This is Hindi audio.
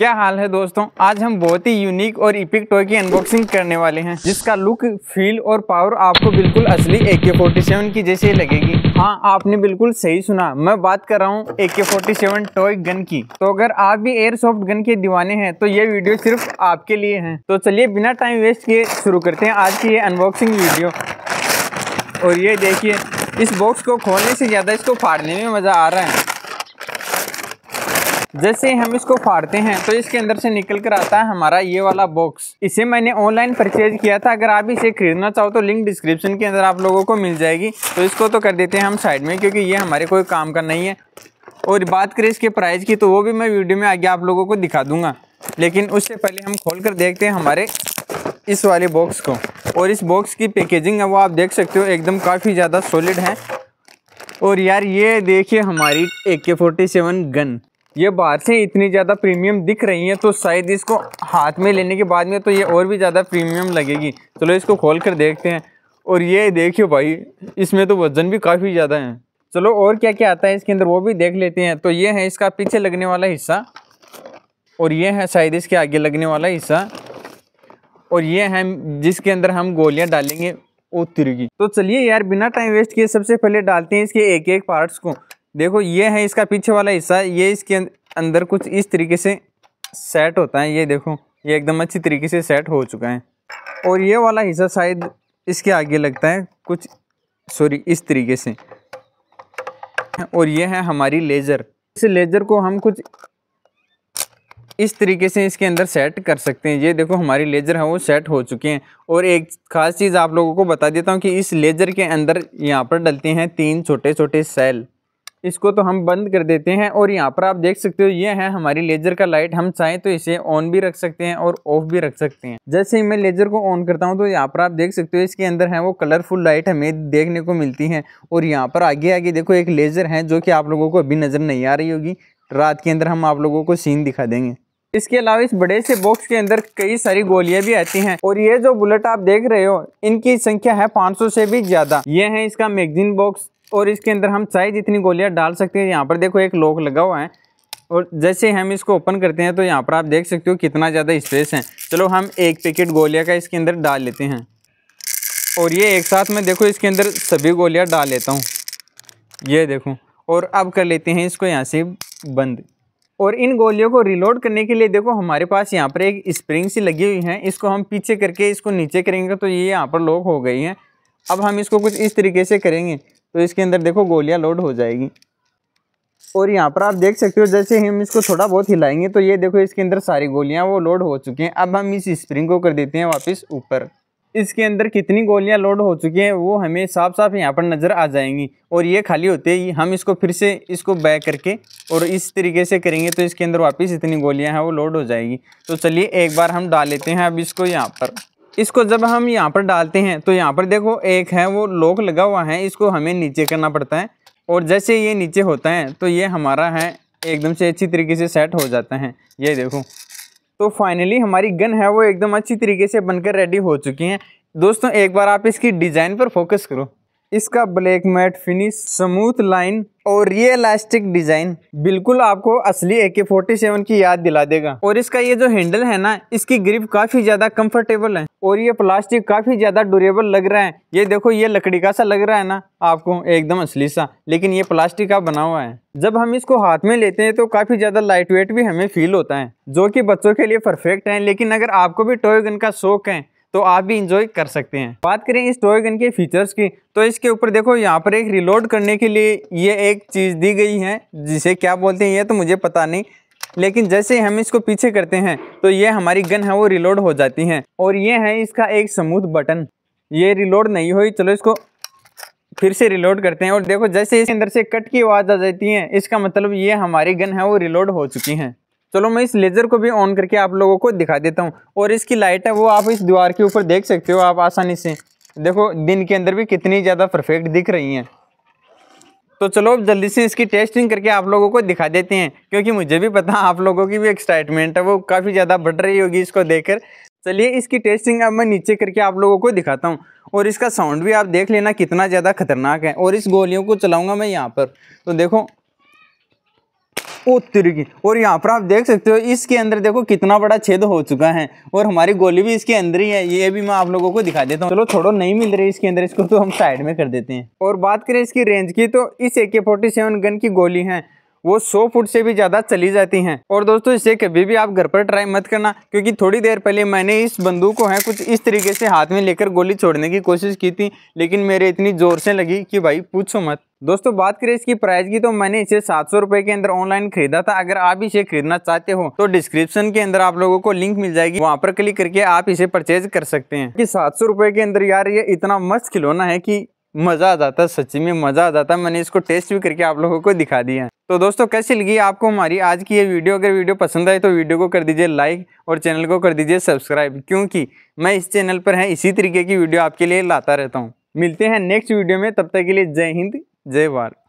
क्या हाल है दोस्तों आज हम बहुत ही यूनिक और इपिक टॉय की अनबॉक्सिंग करने वाले हैं जिसका लुक फील और पावर आपको बिल्कुल असली ए के फोर्टी सेवन की जैसे लगेगी हाँ आपने बिल्कुल सही सुना मैं बात कर रहा हूँ ए के फोर्टी सेवन टॉय गन की तो अगर आप भी एयर सॉफ्ट गन के दीवाने हैं तो ये वीडियो सिर्फ आपके लिए है तो चलिए बिना टाइम वेस्ट किए शुरू करते हैं आज की ये अनबॉक्सिंग वीडियो और ये देखिए इस बॉक्स को खोलने से ज़्यादा इसको फाड़ने में मज़ा आ रहा है जैसे हम इसको फाड़ते हैं तो इसके अंदर से निकल कर आता है हमारा ये वाला बॉक्स इसे मैंने ऑनलाइन परचेज किया था अगर आप इसे खरीदना चाहो तो लिंक डिस्क्रिप्शन के अंदर आप लोगों को मिल जाएगी तो इसको तो कर देते हैं हम साइड में क्योंकि ये हमारे कोई काम का नहीं है और बात करें इसके प्राइस की तो वो भी मैं वीडियो में आगे आप लोगों को दिखा दूंगा लेकिन उससे पहले हम खोल कर देखते हैं हमारे इस वाले बॉक्स को और इस बॉक्स की पैकेजिंग है वो आप देख सकते हो एकदम काफ़ी ज़्यादा सॉलिड है और यार ये देखिए हमारी ए के फोर्टी सेवन गन ये बाहर से इतनी ज़्यादा प्रीमियम दिख रही है तो शायद इसको हाथ में लेने के बाद में तो ये और भी ज़्यादा प्रीमियम लगेगी चलो इसको खोल कर देखते हैं और ये देखियो भाई इसमें तो वज़न भी काफ़ी ज़्यादा है चलो और क्या क्या आता है इसके अंदर वो भी देख लेते हैं तो ये है इसका पीछे लगने वाला हिस्सा और ये है शायद इसके आगे लगने वाला हिस्सा और ये है जिसके अंदर हम गोलियाँ डालेंगे ओ तिरगी तो चलिए यार बिना टाइम वेस्ट किए सबसे पहले डालते हैं इसके एक एक पार्ट्स को देखो ये है इसका पीछे वाला हिस्सा ये इसके अं-, अंदर कुछ इस तरीके से सेट होता है ये देखो ये एकदम अच्छी तरीके से सेट हो चुका है और ये वाला हिस्सा शायद इसके आगे लगता है कुछ सॉरी इस तरीके से और ये है हमारी लेज़र इस लेज़र को हम कुछ इस तरीके से इसके अंदर सेट कर सकते हैं ये देखो हमारी लेज़र है वो सेट हो चुके हैं और एक ख़ास चीज़ आप लोगों को बता देता हूँ कि इस लेज़र के अंदर यहाँ पर डलते हैं तीन छोटे छोटे सेल इसको तो हम बंद कर देते हैं और यहाँ पर आप देख सकते हो ये है हमारी लेजर का लाइट हम चाहें तो इसे ऑन भी रख सकते हैं और ऑफ भी रख सकते हैं जैसे ही मैं लेजर को ऑन करता हूँ तो यहाँ पर आप देख सकते हो इसके अंदर है वो कलरफुल लाइट हमें देखने को मिलती है और यहाँ पर आगे आगे देखो एक लेजर है जो कि आप लोगों को अभी नज़र नहीं आ रही होगी रात के अंदर हम आप लोगों को सीन दिखा देंगे इसके अलावा इस बड़े से बॉक्स के अंदर कई सारी गोलियां भी आती हैं और ये जो बुलेट आप देख रहे हो इनकी संख्या है 500 से भी ज्यादा ये है इसका मैगजीन बॉक्स और इसके अंदर हम चाहे जितनी गोलियाँ डाल सकते हैं यहाँ पर देखो एक लॉक लगा हुआ है और जैसे हम इसको ओपन करते हैं तो यहाँ पर आप देख सकते हो कितना ज़्यादा स्पेस है चलो हम एक पैकेट गोलियाँ का इसके अंदर डाल लेते हैं और ये एक साथ में देखो इसके अंदर सभी गोलियाँ डाल लेता हूँ ये देखो और अब कर लेते हैं इसको यहाँ से बंद और इन गोलियों को रिलोड करने के लिए देखो हमारे पास यहाँ पर एक स्प्रिंग सी लगी हुई है इसको हम पीछे करके इसको नीचे करेंगे तो ये यहाँ पर लॉक हो गई है अब हम इसको कुछ इस तरीके से करेंगे तो इसके अंदर देखो गोलियां लोड हो जाएगी और यहाँ पर आप देख सकते हो जैसे हम इसको थोड़ा बहुत हिलाएंगे तो ये देखो इसके अंदर सारी गोलियाँ वो लोड हो चुकी हैं अब हम इस स्प्रिंग को कर देते हैं वापस ऊपर इसके अंदर कितनी गोलियां लोड हो चुकी हैं वो हमें साफ साफ यहाँ पर नज़र आ जाएंगी और ये खाली होते ही हम इसको फिर से इसको बैक करके और इस तरीके से करेंगे तो इसके अंदर वापस इतनी गोलियां हैं वो लोड हो जाएगी तो चलिए एक बार हम डाल लेते हैं अब इसको यहाँ पर इसको जब हम यहाँ पर डालते हैं तो यहाँ पर देखो एक है वो लॉक लगा हुआ है इसको हमें नीचे करना पड़ता है और जैसे ये नीचे होता है तो ये हमारा है एकदम से अच्छी तरीके से सेट हो जाता है ये देखो तो फाइनली हमारी गन है वो एकदम अच्छी तरीके से बनकर रेडी हो चुकी है दोस्तों एक बार आप इसकी डिज़ाइन पर फोकस करो इसका black matte finish smooth line और ये डिजाइन बिल्कुल आपको असली ए के फोर्टी सेवन की याद दिला देगा और इसका ये जो हैंडल है ना इसकी ग्रिप काफी ज्यादा कंफर्टेबल है और ये प्लास्टिक काफी ज्यादा ड्यूरेबल लग रहा है ये देखो ये लकड़ी का सा लग रहा है ना आपको एकदम असली सा लेकिन ये प्लास्टिक का बना हुआ है जब हम इसको हाथ में लेते हैं तो काफी ज्यादा लाइट वेट भी हमें फील होता है जो की बच्चों के लिए परफेक्ट है लेकिन अगर आपको भी टॉय गन का शौक है तो आप भी इंजॉय कर सकते हैं बात करें इस टॉय गन के फीचर्स की तो इसके ऊपर देखो यहाँ पर एक रिलोड करने के लिए ये एक चीज़ दी गई है जिसे क्या बोलते हैं ये तो मुझे पता नहीं लेकिन जैसे हम इसको पीछे करते हैं तो ये हमारी गन है वो रिलोड हो जाती है और ये है इसका एक समूथ बटन ये रिलोड नहीं हुई चलो इसको फिर से रिलोड करते हैं और देखो जैसे इसके अंदर से कट की आवाज़ आ जाती है इसका मतलब ये हमारी गन है वो रिलोड हो चुकी हैं चलो मैं इस लेज़र को भी ऑन करके आप लोगों को दिखा देता हूँ और इसकी लाइट है वो आप इस दीवार के ऊपर देख सकते हो आप आसानी से देखो दिन के अंदर भी कितनी ज़्यादा परफेक्ट दिख रही हैं तो चलो अब जल्दी से इसकी टेस्टिंग करके आप लोगों को दिखा देते हैं क्योंकि मुझे भी पता आप लोगों की भी एक्साइटमेंट है वो काफ़ी ज़्यादा बढ़ रही होगी इसको देखकर चलिए इसकी टेस्टिंग अब मैं नीचे करके आप लोगों को दिखाता हूँ और इसका साउंड भी आप देख लेना कितना ज़्यादा खतरनाक है और इस गोलियों को चलाऊँगा मैं यहाँ पर तो देखो की और यहाँ पर आप देख सकते हो इसके अंदर देखो कितना बड़ा छेद हो चुका है और हमारी गोली भी इसके अंदर ही है ये भी मैं आप लोगों को दिखा देता हूँ चलो थोड़ा नहीं मिल रही इसके अंदर इसको तो हम साइड में कर देते हैं और बात करें इसकी रेंज की तो इस ए के फोर्टी सेवन गन की गोली है वो सौ फुट से भी ज़्यादा चली जाती हैं और दोस्तों इसे कभी भी आप घर पर ट्राई मत करना क्योंकि थोड़ी देर पहले मैंने इस बंदूक को है कुछ इस तरीके से हाथ में लेकर गोली छोड़ने की कोशिश की थी लेकिन मेरे इतनी ज़ोर से लगी कि भाई पूछो मत दोस्तों बात करें इसकी प्राइस की तो मैंने इसे सात सौ के अंदर ऑनलाइन खरीदा था अगर आप इसे खरीदना चाहते हो तो डिस्क्रिप्शन के अंदर आप लोगों को लिंक मिल जाएगी वहां पर क्लिक करके आप इसे परचेज कर सकते हैं कि सात सौ के अंदर यार ये इतना मस्त खिलौना है कि मज़ा आ जाता सच्ची में मज़ा आ जाता मैंने इसको टेस्ट भी करके आप लोगों को दिखा दिया है तो दोस्तों कैसी लगी आपको हमारी आज की ये वीडियो अगर वीडियो पसंद आए तो वीडियो को कर दीजिए लाइक और चैनल को कर दीजिए सब्सक्राइब क्योंकि मैं इस चैनल पर है इसी तरीके की वीडियो आपके लिए लाता रहता हूँ मिलते हैं नेक्स्ट वीडियो में तब तक के लिए जय हिंद जय भारत